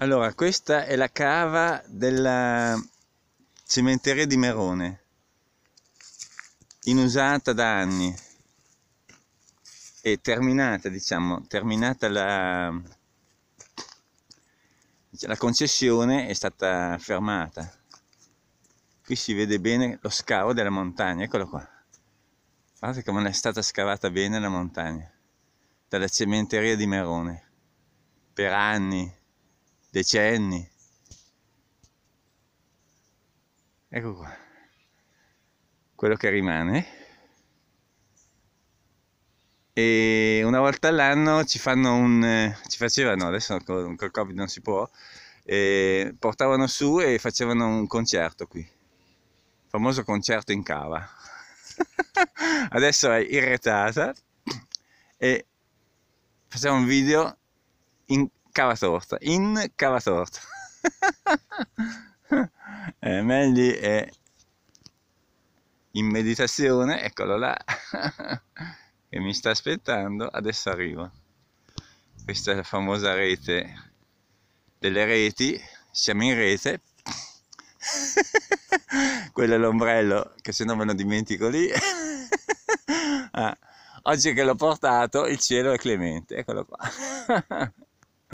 Allora, questa è la cava della eh, cementeria di Merone, inusata da anni e terminata, diciamo, terminata la, la concessione è stata fermata. Qui si vede bene lo scavo della montagna, eccolo qua. Guardate come è stata scavata bene la montagna, dalla cementeria di Merone, per anni decenni. Ecco qua, quello che rimane. E una volta all'anno ci fanno un... ci facevano, adesso con il Covid non si può, portavano su e facevano un concerto qui. famoso concerto in cava. adesso è irretata e facciamo un video in, cava sorta, in Cavatorta. sorta. eh, Melli è in meditazione, eccolo là, che mi sta aspettando, adesso arrivo. Questa è la famosa rete delle reti, siamo in rete. Quello è l'ombrello, che se no me lo dimentico lì. ah, oggi che l'ho portato, il cielo è clemente, eccolo qua.